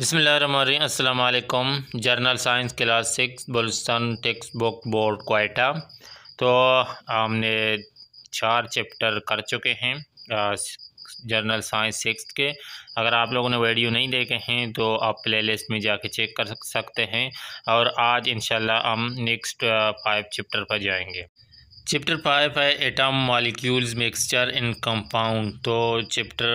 बसमिल अलकुम general science class six Balochistan textbook board Quetta तो हमने चार चैप्टर कर चुके हैं जर्नल साइंस सिक्स के अगर आप लोगों ने वीडियो नहीं देखे हैं तो आप प्लेलिस्ट में जाके चेक कर सकते हैं और आज इंशाल्लाह हम नेक्स्ट फाइव चैप्टर पर जाएंगे चैप्टर फाइव है atom molecules mixture and compound तो चैप्टर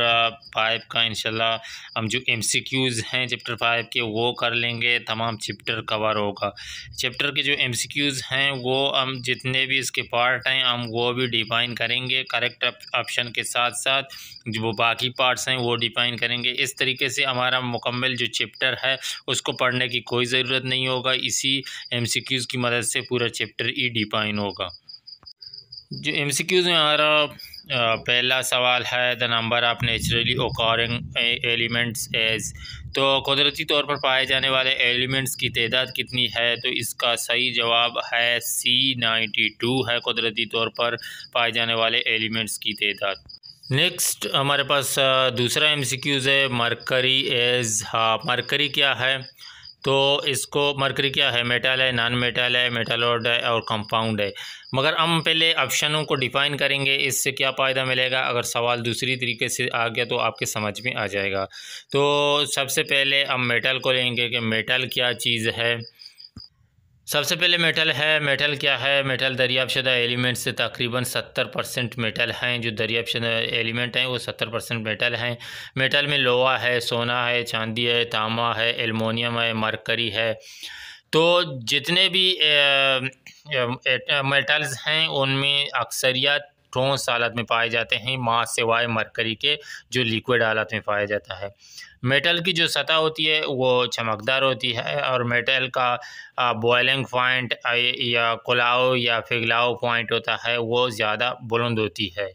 फाइव uh, का इंशाल्लाह हम जो एमसीक्यूज़ हैं चैप्टर फाइव के वो कर लेंगे तमाम चैप्टर कवर होगा चैप्टर के जो एमसीक्यूज़ हैं वो हम जितने भी इसके पार्ट हैं हम वो भी डिफाइन करेंगे करेक्ट ऑप्शन के साथ साथ जो वो बाकी पार्ट्स हैं वो डिफाइन करेंगे इस तरीके से हमारा मुकम्मल जो चैप्टर है उसको पढ़ने की कोई ज़रूरत नहीं होगा इसी एम की मदद से पूरा चैप्टर ई डिफाइन होगा जो एम सी क्यूज़ में आ रहा पहला सवाल है the number of naturally occurring elements is तो कुदरती तौर पर पाए जाने वाले एलिमेंट्स की तदाद कितनी है तो इसका सही जवाब है सी नाइन्टी टू है कुदरती तौर पर पाए जाने वाले एलिमेंट्स की तदाद नेक्स्ट हमारे पास दूसरा एम सी क्यूज़ है मरकरी एज हाँ मरकरी क्या है तो इसको मरकरी क्या है मेटल है नॉन मेटल है मेटालोड है और कंपाउंड है मगर हम पहले ऑप्शनों को डिफ़ाइन करेंगे इससे क्या फ़ायदा मिलेगा अगर सवाल दूसरी तरीके से आ गया तो आपके समझ में आ जाएगा तो सबसे पहले हम मेटल को लेंगे कि मेटल क्या चीज़ है सबसे पहले मेटल है मेटल क्या है मेटल दरियाबशुदा एलिमेंट से तकरीबन सत्तर परसेंट मेटल हैं जो दरियाबशुदा एलिमेंट हैं वो सत्तर परसेंट मेटल हैं मेटल में लोहा है सोना है चांदी है तामा है एलमोनियम है मरकरी है तो जितने भी मेटल्स हैं उनमें अक्सरियत ठोस हालत में पाए जाते हैं माँ सिवाय मरकरी के जो लिक्विड हालत में पाया जाता है मेटल की जो सतह होती है वो चमकदार होती है और मेटल का बॉयलिंग पॉइंट या कोलाओ या फिगलाओ पॉइंट होता है वो ज़्यादा बुलंद होती है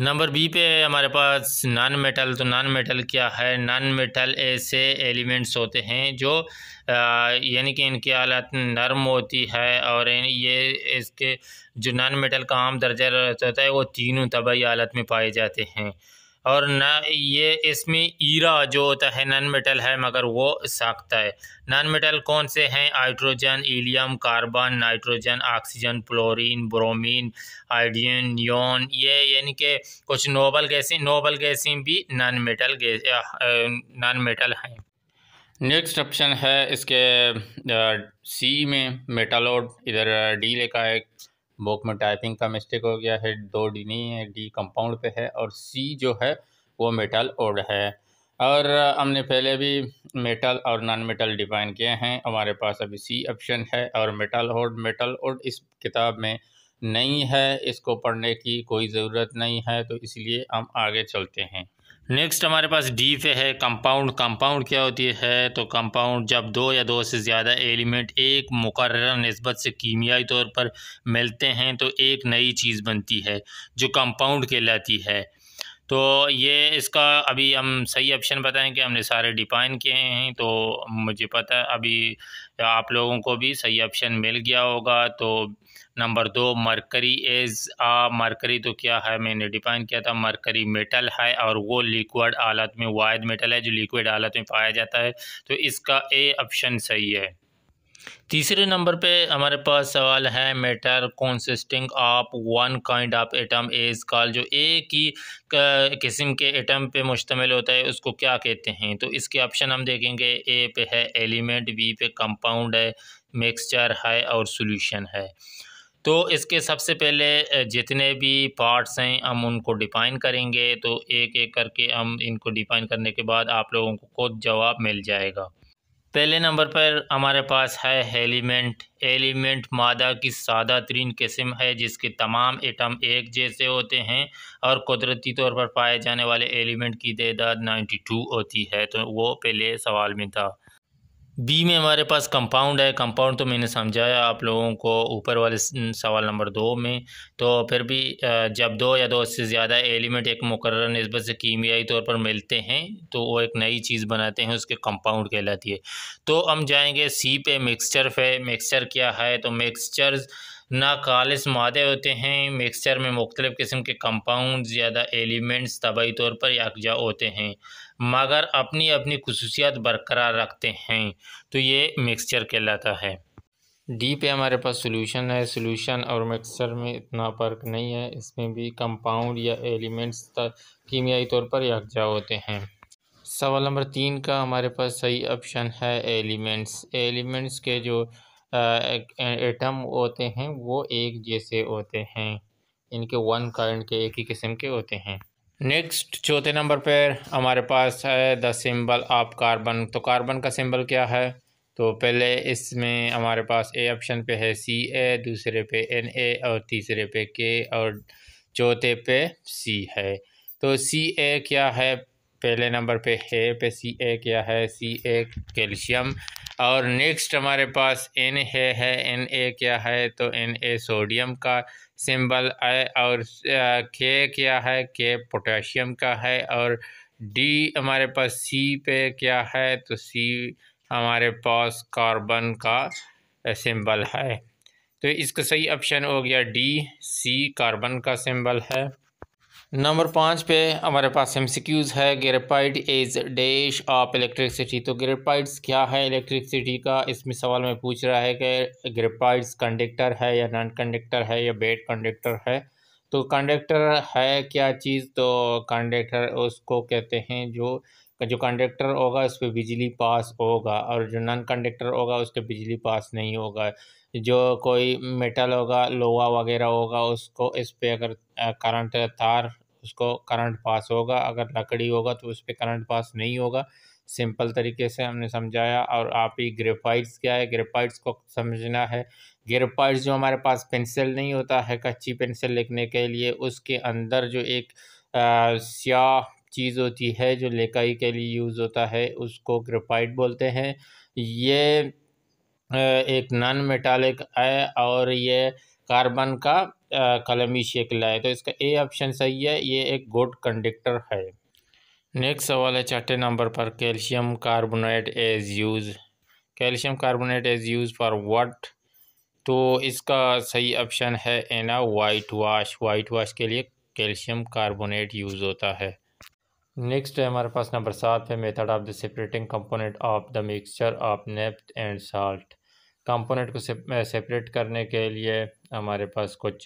नंबर बी पे है हमारे पास नॉन मेटल तो नॉन मेटल क्या है नॉन मेटल ऐसे एलिमेंट्स होते हैं जो यानी कि इनकी हालत नरम होती है और ये इसके जो नॉन मेटल का आम दर्जा होता है वो तीनों तबाही हालत में पाए जाते हैं और न ये इसमें ईरा जो होता है नॉन मेटल है मगर वो साखता है नॉन मेटल कौन से हैं hydrogen helium carbon nitrogen oxygen fluorine bromine iodine ये यानी कि कुछ नोबल गैसें नोबल गैसें भी non metal gas non metal हैं नेक्स्ट ऑप्शन है इसके सी में मेटालोड इधर डी लिखा है बुक में टाइपिंग का मिस्टेक हो गया है दो डी नहीं है डी कंपाउंड पे है और सी जो है वो मेटल ओड है और हमने पहले भी मेटल और नॉन मेटल डिफाइन किए हैं हमारे पास अभी सी ऑप्शन है और मेटल ओड मेटल ओड इस किताब में नहीं है इसको पढ़ने की कोई ज़रूरत नहीं है तो इसलिए हम आगे चलते हैं नेक्स्ट हमारे पास डी पे है कंपाउंड कंपाउंड क्या होती है तो कंपाउंड जब दो या दो से ज़्यादा एलिमेंट एक मुकर नस्बत से कीमियाई तौर पर मिलते हैं तो एक नई चीज़ बनती है जो कंपाउंड कहलाती है तो ये इसका अभी हम सही ऑप्शन बताएं कि हमने सारे डिफाइन किए हैं तो मुझे पता अभी आप लोगों को भी सही ऑप्शन मिल गया होगा तो नंबर दो मरकरी एज आ मरकरी तो क्या है मैंने डिफाइन किया था मरकरी मेटल है और वो लिक्विड हालत में वायद मेटल है जो लिक्विड हालत में पाया जाता है तो इसका ए ऑप्शन सही है तीसरे नंबर पे हमारे पास सवाल है matter consisting of one kind of atom is called जो एक ही किस्म के एटम पे मुश्तमिल होता है उसको क्या कहते हैं तो इसके ऑप्शन हम देखेंगे ए पे है एलिमेंट बी पे कंपाउंड है मिक्सचर है और सॉल्यूशन है तो इसके सबसे पहले जितने भी पार्ट्स हैं हम उनको डिफ़ाइन करेंगे तो एक एक करके हम इनको डिफ़ाइन करने के बाद आप लोगों को खुद जवाब मिल जाएगा पहले नंबर पर हमारे पास है एलिमेंट एलिमेंट मादा की सादा तरीन किस्म है जिसके तमाम एटम एक जैसे होते हैं और कुदरती तौर पर पाए जाने वाले एलिमेंट की तदाद 92 होती है तो वो पहले सवाल में था बी में हमारे पास कंपाउंड है कंपाउंड तो मैंने समझाया आप लोगों को ऊपर वाले सवाल नंबर दो में तो फिर भी जब दो या दो से ज़्यादा एलिमेंट एक मुकर नस्बत से कीमियाई तौर पर मिलते हैं तो वो एक नई चीज़ बनाते हैं उसके कंपाउंड कहलाती है तो हम जाएंगे सी पे मिक्सचर पे मिक्सचर क्या है तो मिक्सचर्स ना खालस मादे होते हैं मिक्सचर में मुख्तलिफ़ किस्म के कंपाउंड ज़्यादा एलिमेंट्स तबाही तौर पर यकजा होते हैं मगर अपनी अपनी खसूसियात बरकरार रखते हैं तो ये मिक्सचर कहलाता है डी पे हमारे पास सोल्यूशन है सोल्यूशन और मिक्सचर में इतना फ़र्क नहीं है इसमें भी कंपाउंड या एलिमेंट्स कीमियाई तौर पर यकजा होते हैं सवाल नंबर तीन का हमारे पास सही ऑप्शन है एलिमेंट्स एलिमेंट्स के जो एटम होते हैं वो एक जैसे होते हैं इनके वन काइंड के एक ही किस्म के होते हैं नेक्स्ट चौथे नंबर पर हमारे पास है द सिंबल ऑफ कार्बन तो कार्बन का सिंबल क्या है तो पहले इसमें हमारे पास ए ऑप्शन पे है सी ए दूसरे पे एन ए और तीसरे पे के और चौथे पे सी है तो सी ए क्या है पहले नंबर पे है पे सी ए क्या है सी ए कैल्शियम और नेक्स्ट हमारे पास एन ए है एन ए क्या है तो एन ए सोडियम का सिंबल है और के क्या है के पोटेशियम का है और डी हमारे पास सी पे क्या है तो सी हमारे पास कार्बन का सिंबल है तो इसका सही ऑप्शन हो गया डी सी कार्बन का सिंबल है नंबर पाँच पे हमारे पास एम सी क्यूज़ है graphite is dash of electricity तो ग्रेपाइड्स क्या है इलेक्ट्रिसिटी का इसमें सवाल में पूछ रहा है कि ग्रेपाइड्स कंडक्टर है या नॉन कंडक्टर है या बेड कंडक्टर है तो कंडक्टर है क्या चीज़ तो कंडक्टर उसको कहते हैं जो जो कंडक्टर होगा उस पर बिजली पास होगा और जो नॉन कंडक्टर होगा उस पर बिजली पास नहीं होगा जो कोई मेटल होगा लोहा वगैरह होगा उसको इस पर अगर करंट तार उसको करंट पास होगा अगर लकड़ी होगा तो उस पर करंट पास नहीं होगा सिंपल तरीके से हमने समझाया और आप ही ग्रेफाइट्स क्या है ग्रेफाइट्स को समझना है ग्रेफाइट्स जो हमारे पास पेंसिल नहीं होता है कच्ची पेंसिल लिखने के लिए उसके अंदर जो एक स्याह चीज़ होती है जो लेकाई के लिए यूज़ होता है उसको ग्रेफाइट बोलते हैं ये एक नॉन मेटालिक है और ये कार्बन का कलमी शक्ल है तो इसका ए ऑप्शन सही है ये एक गुड कंडक्टर है नेक्स्ट सवाल है छठे नंबर पर calcium carbonate is used calcium carbonate is used for what तो इसका सही ऑप्शन है एना वाइट वाश वाइट वाश के लिए कैल्शियम कार्बोनेट यूज़ होता है नेक्स्ट है हमारे पास नंबर सात है method of the separating component of the mixture of naphthalene and salt component को सेपरेट करने के लिए हमारे पास कुछ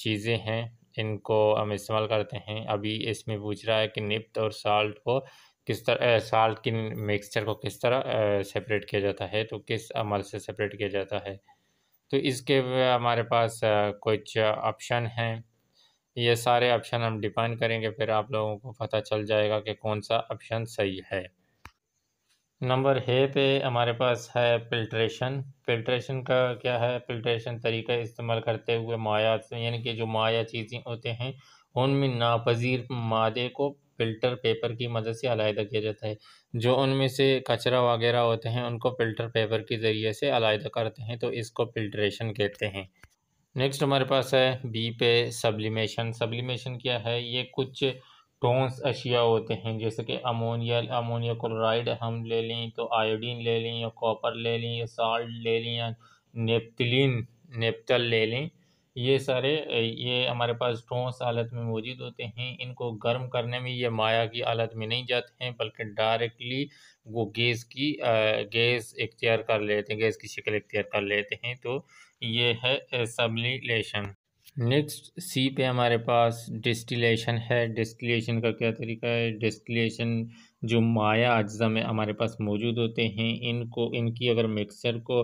चीज़ें हैं इनको हम इस्तेमाल करते हैं अभी इसमें पूछ रहा है कि निप्त और साल्ट को किस तरह साल्ट की मिक्सचर को किस तरह सेपरेट किया जाता है तो किस अमल से सेपरेट किया जाता है तो इसके हमारे पास कुछ ऑप्शन हैं ये सारे ऑप्शन हम डिफाइन करेंगे फिर आप लोगों को पता चल जाएगा कि कौन सा ऑप्शन सही है नंबर है पे हमारे पास है फिल्ट्रेशन फिल्ट्रेशन का क्या है फिल्ट्रेशन तरीका इस्तेमाल करते हुए माया यानी कि जो माया चीज़ें होते हैं उनमें नापजीर मादे को फिल्टर पेपर की मदद से अलहदा किया जाता है जो उनमें से कचरा वगैरह होते हैं उनको फिल्टर पेपर के ज़रिए से अलहदा करते हैं तो इसको फिल्ट्रेशन कहते हैं नेक्स्ट हमारे पास है बी पे सब्लिमेशन सब्लिमेशन क्या है ये कुछ टोन्स अशिया होते हैं जैसे कि अमोनिया अमोनिया क्लोराइड हम ले लें तो आयोडीन ले लें या कॉपर ले लें या साल्ट ले लें या नेप्तलिन नेप्तल ले लें ये सारे ये हमारे पास टोंस हालत में मौजूद होते हैं इनको गर्म करने में ये माया की हालत में नहीं जाते हैं बल्कि डायरेक्टली वो गैस की गैस इख्तियार कर लेते हैं गैस की शक्ल इख्तियार कर लेते हैं तो ये है सबलीलेशन नेक्स्ट सी पे हमारे पास डिस्टिलेशन है डिस्टिलेशन का क्या तरीका है डिस्टिलेशन जो माया अज्जा में हमारे पास मौजूद होते हैं इनको इनकी अगर मिक्सर को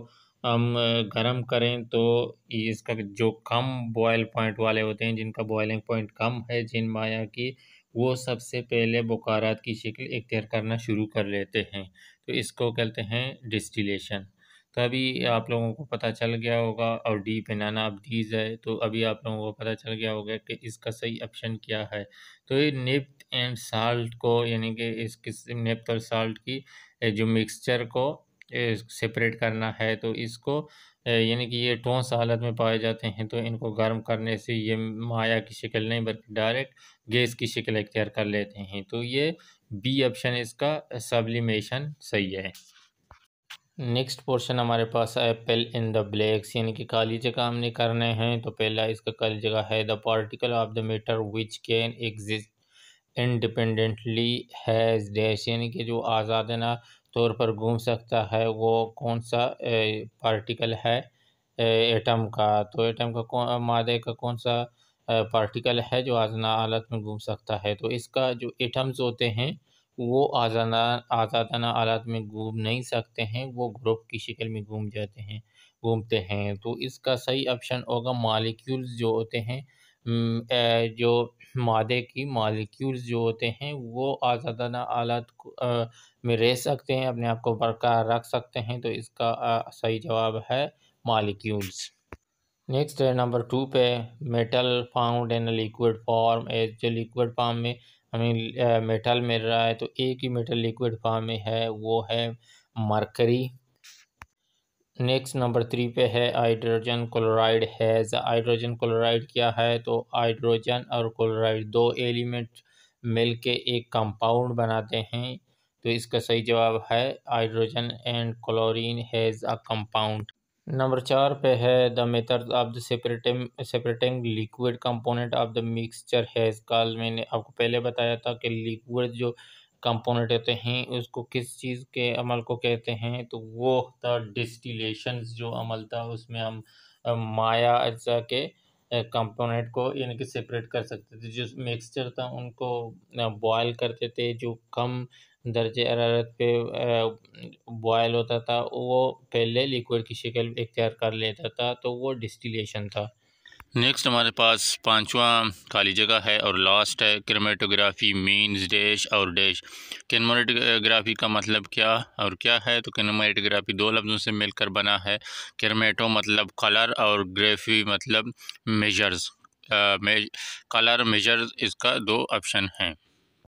हम गर्म करें तो इसका जो कम बॉयल पॉइंट वाले होते हैं जिनका बॉयलिंग पॉइंट कम है जिन माया की वो सबसे पहले बुखारात की शक्ल इख्तियार करना शुरू कर लेते हैं तो इसको कहते हैं डिस्टिलेशन तभी आप लोगों को पता चल गया होगा और डी नाना अब डीज है तो अभी आप लोगों को पता चल गया होगा कि इसका सही ऑप्शन क्या है तो ये निप्त एंड साल्ट को यानी कि इस किस निप्त और साल्ट की जो मिक्सचर को सेपरेट करना है तो इसको यानी कि ये ठोस हालत में पाए जाते हैं तो इनको गर्म करने से ये माया की शक्ल नहीं बल्कि डायरेक्ट गैस की शक्ल इख्तियार कर लेते हैं तो ये बी ऑप्शन इसका सब्लिमेशन सही है नेक्स्ट पोर्शन हमारे पास है पेल इन द ब्लैक्स यानी कि काली जगह हमने करने हैं तो पहला इसका काली जगह है the particle of the matter which can exist independently is dash यानी कि जो आज़ादाना तौर पर घूम सकता है वो कौन सा पार्टिकल है एटम का तो एटम का कौन मादे का कौन सा पार्टिकल है जो आजना हालत में घूम सकता है तो इसका जो एटम्स होते हैं वो आज़ादा आज़ादाना आलात में घूम नहीं सकते हैं वो ग्रुप की शक्ल में घूम जाते हैं घूमते हैं तो इसका सही ऑप्शन होगा मालिक्यूल्स जो होते हैं जो मादे की मालिक्यूल्स जो होते हैं वो आज़ादाना आलात में रह सकते हैं अपने आप को बरकरार रख सकते हैं तो इसका आ, सही जवाब है मालिक्यूल्स नेक्स्ट है नंबर टू पे metal found in liquid form as जो लिक्विड फॉर्म में हमें मेटल uh, मिल रहा है तो एक ही मेटल लिक्विड फॉर्म में है वो है मरकरी नेक्स्ट नंबर थ्री पे है hydrogen chloride is hydrogen chloride क्या है तो हाइड्रोजन और क्लोराइड दो एलिमेंट मिल के एक कंपाउंड बनाते हैं तो इसका सही जवाब है hydrogen and chlorine as a compound number चार पे है the method of the separating separating liquid component of the mixture इस कल मैंने आपको पहले बताया था कि लिक्विड जो कंपोनेंट होते हैं उसको किस चीज़ के अमल को कहते हैं तो वो था डिस्टिलेशन जो अमल था उसमें हम माया अज्जा के कंपोनेंट को यानी कि सेपरेट कर सकते थे जो मिक्सचर था उनको बॉयल करते थे जो कम दर्ज हरारत पे बॉयल होता था वो पहले लिक्विड की शिकल इख्तियार कर लेता था तो वो डिस्टिलेशन था नेक्स्ट हमारे पास पांचवा खाली जगह है और लास्ट है क्रेमेटोग्राफी मीन्स डैश और डैश क्रेमेटोग्राफी का मतलब क्या और क्या है तो क्रेमेटोग्राफी दो लफ्ज़ों से मिलकर बना है क्रेमेटो मतलब कलर और ग्राफी मतलब मेजर्स कलर मेजर्स इसका दो ऑप्शन हैं